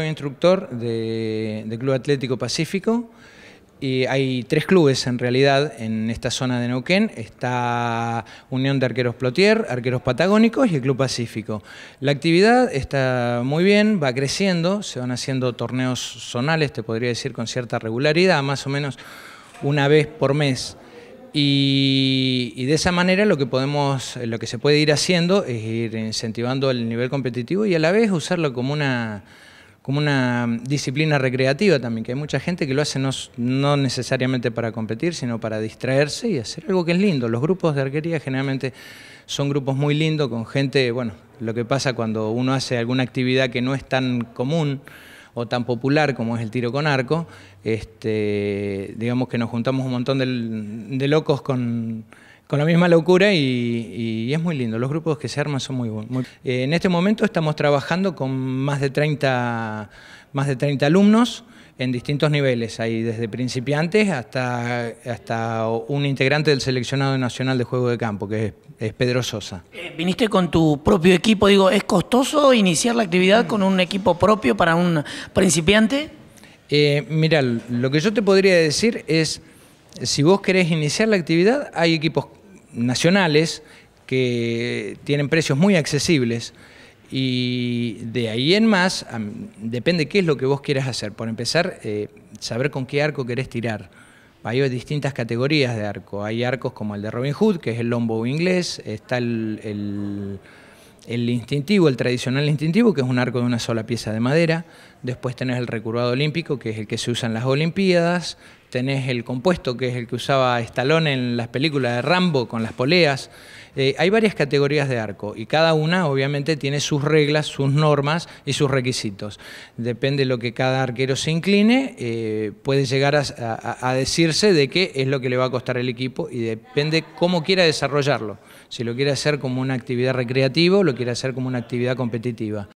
soy instructor del de Club Atlético Pacífico. Y hay tres clubes en realidad en esta zona de Neuquén. Está Unión de Arqueros Plotier, Arqueros Patagónicos y el Club Pacífico. La actividad está muy bien, va creciendo, se van haciendo torneos zonales, te podría decir con cierta regularidad, más o menos una vez por mes. Y, y, de esa manera lo que podemos, lo que se puede ir haciendo es ir incentivando el nivel competitivo y a la vez usarlo como una como una disciplina recreativa también, que hay mucha gente que lo hace no, necesariamente para competir, sino para distraerse y hacer algo que es lindo. Los grupos de arquería generalmente son grupos muy lindos con gente, bueno, lo que pasa cuando uno hace alguna actividad que no es tan común o tan popular como es el tiro con arco, este, digamos que nos juntamos un montón de locos con con la misma locura y, es muy lindo. Los grupos que se arman son muy buenos. Eh, en este momento estamos trabajando con más de 30, más de 30 alumnos en distintos niveles. Hay desde principiantes hasta, hasta un integrante del seleccionado nacional de juego de campo, que es, Pedro Sosa. Eh, viniste con tu propio equipo, digo, ¿es costoso iniciar la actividad con un equipo propio para un principiante? Eh, mira, lo que yo te podría decir es, si vos querés iniciar la actividad, hay equipos nacionales que tienen precios muy accesibles y de ahí en más depende qué es lo que vos quieras hacer. Por empezar, eh, saber con qué arco querés tirar. Hay distintas categorías de arco. Hay arcos como el de Robin Hood, que es el longbow inglés, está el, el el instintivo, el tradicional instintivo, que es un arco de una sola pieza de madera. Después tenés el recurvado olímpico, que es el que se usa en las Olimpiadas tenés el compuesto, que es el que usaba Stallone en las películas de Rambo con las poleas. Eh, hay varias categorías de arco y cada una obviamente tiene sus reglas, sus normas y sus requisitos. Depende de lo que cada arquero se incline, eh, puede llegar a, a, decirse de qué es lo que le va a costar el equipo y depende cómo quiera desarrollarlo. Si lo quiere hacer como una actividad recreativa o lo quiere hacer como una actividad competitiva.